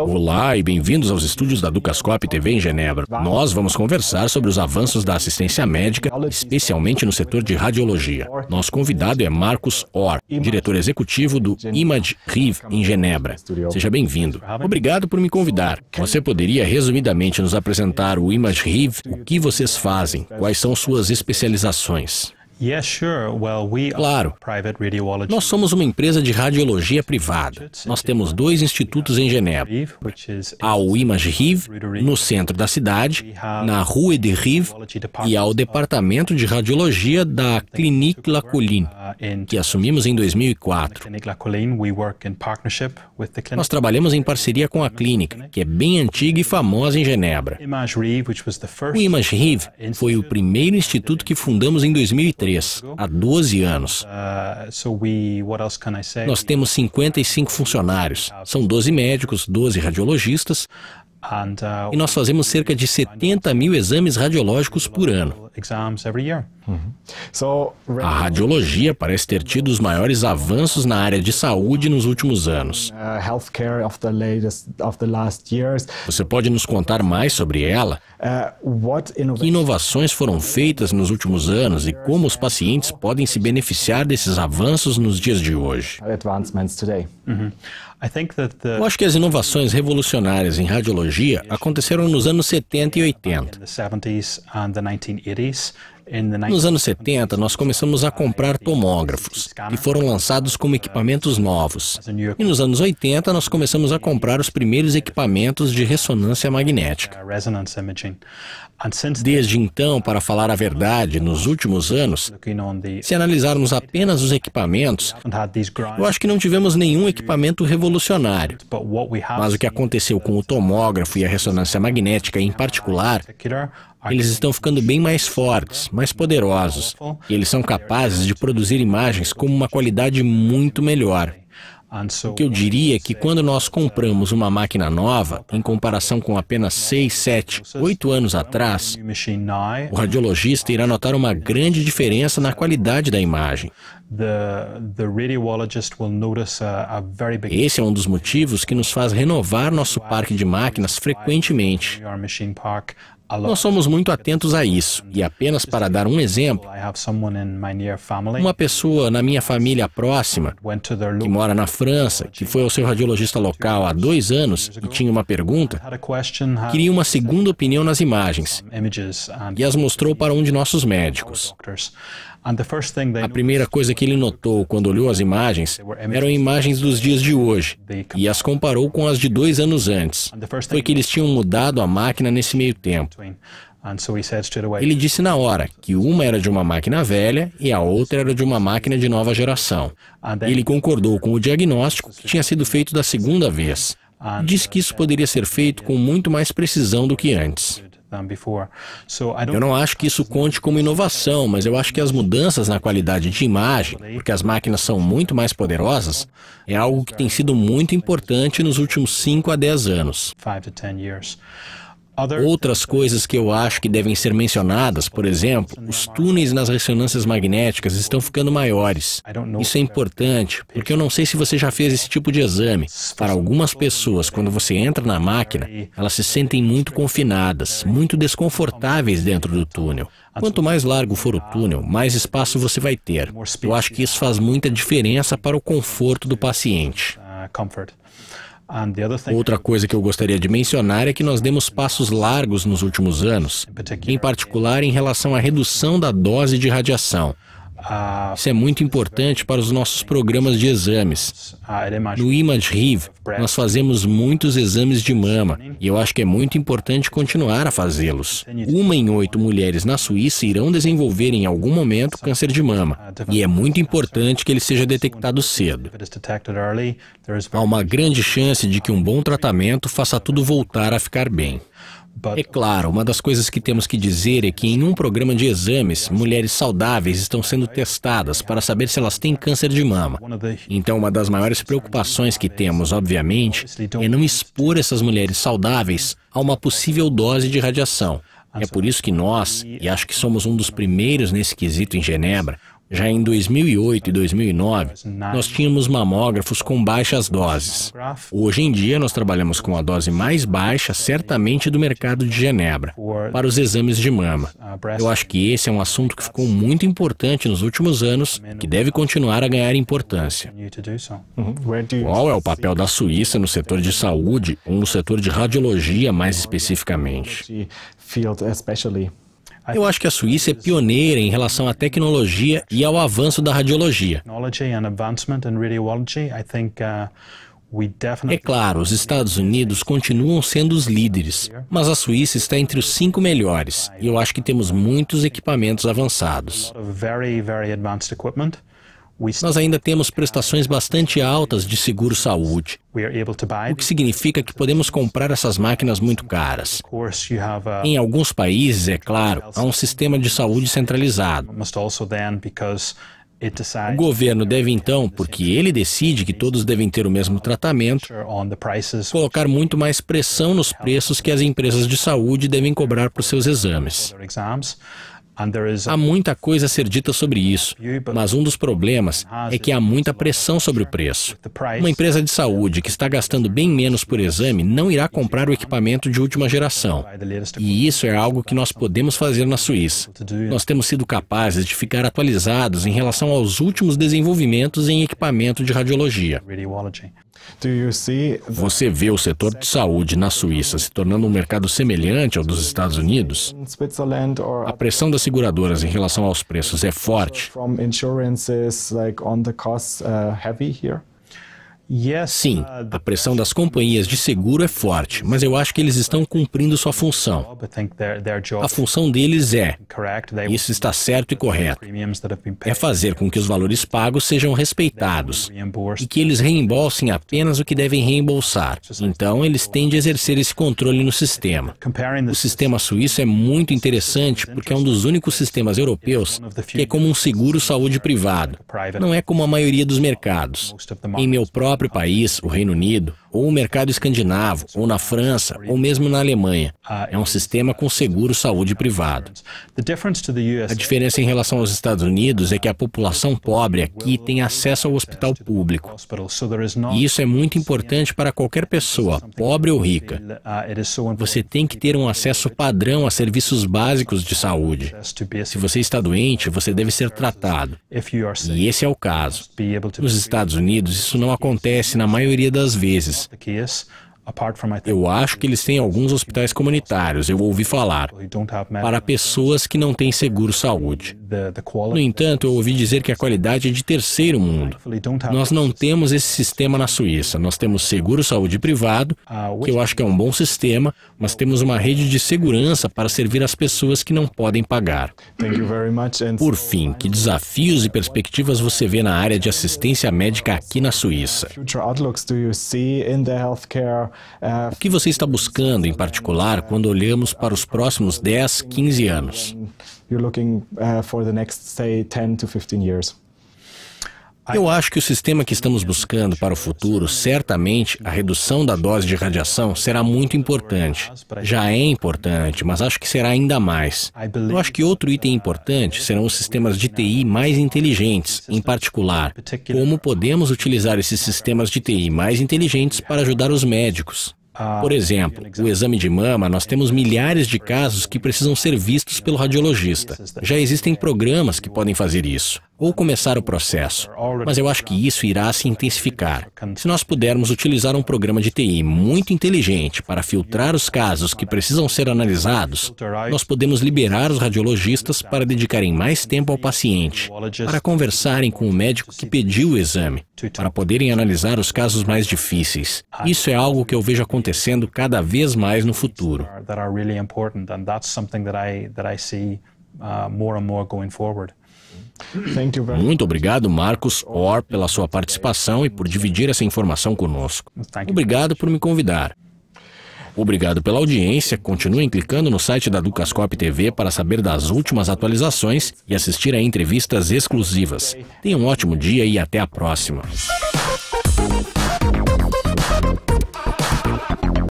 Olá e bem-vindos aos estúdios da Ducascope TV em Genebra. Nós vamos conversar sobre os avanços da assistência médica, especialmente no setor de radiologia. Nosso convidado é Marcos Orr, diretor executivo do Image Riv em Genebra. Seja bem-vindo. Obrigado por me convidar. Você poderia resumidamente nos apresentar o Image Riv, o que vocês fazem, quais são suas especializações? Claro. Nós somos uma empresa de radiologia privada. Nós temos dois institutos em Genebra. Ao Image Rive, no centro da cidade, na Rue de Rive, e ao Departamento de Radiologia da uh, Clinique La Colline, que assumimos em 2004. Nós trabalhamos em parceria com a clínica, que é bem antiga e famosa em Genebra. O Image Rive uh, foi o primeiro instituto que fundamos em 2003. 3, há 12 anos. Uh, nós temos 55 funcionários, são 12 médicos, 12 radiologistas, uh, e nós fazemos cerca de 70 mil exames radiológicos por ano. Uhum. A radiologia parece ter tido os maiores avanços na área de saúde nos últimos anos. Uh, Você pode nos contar mais sobre ela? Uh, que inovações foram feitas nos últimos anos e como os pacientes podem se beneficiar desses avanços nos dias de hoje? Mm-hmm. Eu acho que as inovações revolucionárias em radiologia aconteceram nos anos 70 e 80. Nos anos 70, nós começamos a comprar tomógrafos, que foram lançados como equipamentos novos. E nos anos 80, nós começamos a comprar os primeiros equipamentos de ressonância magnética. Uh, Desde então, para falar a verdade, nos últimos anos, se analisarmos apenas os equipamentos, eu acho que não tivemos nenhum equipamento revolucionário. Mas o que aconteceu com o tomógrafo e a ressonância magnética em particular eles estão ficando bem mais fortes, mais poderosos, e eles são capazes de produzir imagens com uma qualidade muito melhor. O que eu diria é que quando nós compramos uma máquina nova, em comparação com apenas 6, 7, 8 anos atrás, o radiologista irá notar uma grande diferença na qualidade da imagem. Esse é um dos motivos que nos faz renovar nosso parque de máquinas frequentemente. Nós somos muito atentos a isso. E apenas para dar um exemplo, uma pessoa na minha família próxima, que mora na França, que foi ao seu radiologista local há dois anos e tinha uma pergunta, queria uma segunda opinião nas imagens e as mostrou para um de nossos médicos. A primeira coisa que ele notou quando olhou as imagens eram imagens dos dias de hoje e as comparou com as de dois anos antes. Foi que eles tinham mudado a máquina nesse meio tempo. Ele disse na hora que uma era de uma máquina velha e a outra era de uma máquina de nova geração. Ele concordou com o diagnóstico que tinha sido feito da segunda vez. Disse que isso poderia ser feito com muito mais precisão do que antes. Eu não acho que isso conte como inovação, mas eu acho que as mudanças na qualidade de imagem, porque as máquinas são muito mais poderosas, é algo que tem sido muito importante nos últimos 5 a 10 anos. Outras coisas que eu acho que devem ser mencionadas, por exemplo, os túneis nas ressonâncias magnéticas estão ficando maiores. Isso é importante, porque eu não sei se você já fez esse tipo de exame. Para algumas pessoas, quando você entra na máquina, elas se sentem muito confinadas, muito desconfortáveis dentro do túnel. Quanto mais largo for o túnel, mais espaço você vai ter. Eu acho que isso faz muita diferença para o conforto do paciente. Uh, Outra coisa que eu gostaria de mencionar é que nós demos passos largos nos últimos anos, em particular em relação à redução da dose de radiação. Isso é muito importante para os nossos programas de exames. No Image Riv, nós fazemos muitos exames de mama e eu acho que é muito importante continuar a fazê-los. Uma em oito mulheres na Suíça irão desenvolver em algum momento câncer de mama e é muito importante que ele seja detectado cedo. Há uma grande chance de que um bom tratamento faça tudo voltar a ficar bem. É claro, uma das coisas que temos que dizer é que em um programa de exames, mulheres saudáveis estão sendo testadas para saber se elas têm câncer de mama. Então, uma das maiores preocupações que temos, obviamente, é não expor essas mulheres saudáveis a uma possível dose de radiação. É por isso que nós, e acho que somos um dos primeiros nesse quesito em Genebra, já em 2008 e 2009, nós tínhamos mamógrafos com baixas doses. Hoje em dia, nós trabalhamos com a dose mais baixa, certamente do mercado de Genebra, para os exames de mama. Ah, Eu acho que esse é um assunto que ficou muito importante nos últimos anos, que deve continuar a ganhar importância. Uhum. Qual é o papel da Suíça no setor de saúde ou no setor de radiologia mais especificamente? Eu acho que a Suíça é pioneira em relação à tecnologia e ao avanço da radiologia. Uh, é claro, os Estados Unidos continuam sendo os líderes, mas a Suíça está entre os cinco melhores e eu acho que temos muitos equipamentos avançados. Nós ainda temos prestações bastante altas de seguro-saúde, o que significa que podemos comprar essas máquinas muito caras. Uh, em alguns países, é claro, há um sistema de saúde centralizado. O governo deve então, porque ele decide que todos devem ter o mesmo tratamento, colocar muito mais pressão nos preços que as empresas de saúde devem cobrar por seus exames. Há muita coisa a ser dita sobre isso, mas um dos problemas é que há muita pressão sobre o preço. Uma empresa de saúde que está gastando bem menos por exame não irá comprar o equipamento de última geração. E isso é algo que nós podemos fazer na Suíça. Nós temos sido capazes de ficar atualizados em relação aos últimos desenvolvimentos em equipamento de radiologia. Você vê o setor de saúde na Suíça se tornando um mercado semelhante ao dos Estados Unidos? A pressão das seguradoras em relação aos preços é forte. Sim, a pressão das companhias de seguro é forte, mas eu acho que eles estão cumprindo sua função. A função deles é, isso está certo e correto, é fazer com que os valores pagos sejam respeitados e que eles reembolsem apenas o que devem reembolsar. Então, eles têm de exercer esse controle no sistema. O sistema suíço é muito interessante porque é um dos únicos sistemas europeus que é como um seguro saúde privado. Não é como a maioria dos mercados. Em meu próprio próprio país, o Reino Unido, ou o mercado escandinavo, ou na França, ou mesmo na Alemanha. É um sistema com seguro saúde privado. A diferença em relação aos Estados Unidos é que a população pobre aqui tem acesso ao hospital público. E isso é muito importante para qualquer pessoa, pobre ou rica. Uh, você tem que ter um acesso padrão a serviços básicos de saúde. Se você está doente, você deve ser tratado. E esse é o caso. Nos Estados Unidos, isso não acontece na maioria das vezes hospitais. Eu acho que eles têm alguns hospitais comunitários, eu ouvi falar, para pessoas que não têm seguro-saúde. No entanto, eu ouvi dizer que a qualidade é de terceiro mundo. Nós não temos esse sistema na Suíça. Nós temos seguro saúde privado, ah, que eu acho que é um bom sistema, mas temos uma rede de segurança para servir as pessoas que não podem pagar. Por fim, que desafios e perspectivas você vê na área de assistência médica aqui na Suíça? Uh, o que você está buscando em particular quando olhamos para os próximos 10, 15 anos? you're looking uh, for the next, say, 10 to 15 years. Eu acho que o sistema que estamos buscando para o futuro, certamente a redução da dose de radiação será muito importante. Já é importante, mas acho que será ainda mais. Eu acho que outro item importante serão os sistemas de TI mais inteligentes, em particular, como podemos utilizar esses sistemas de TI mais inteligentes para ajudar os médicos. Por exemplo, o exame de mama, nós temos milhares de casos que precisam ser vistos pelo radiologista. Já existem programas que podem fazer isso ou começar o processo. Mas eu acho que isso irá se intensificar. Se nós pudermos utilizar um programa de TI muito inteligente para filtrar os casos que precisam ser analisados, nós podemos liberar os radiologistas para dedicarem mais tempo ao paciente, para conversarem com o médico que pediu o exame, para poderem analisar os casos mais difíceis. Isso é algo que eu vejo acontecendo cada vez mais no futuro. Uh, more and more going forward. Muito obrigado, Marcos Orr, pela sua participação e por dividir essa informação conosco. Obrigado por me convidar. Obrigado pela audiência. Continuem clicando no site da Ducascop TV para saber das últimas atualizações e assistir a entrevistas exclusivas. Tenham um ótimo dia e até a próxima.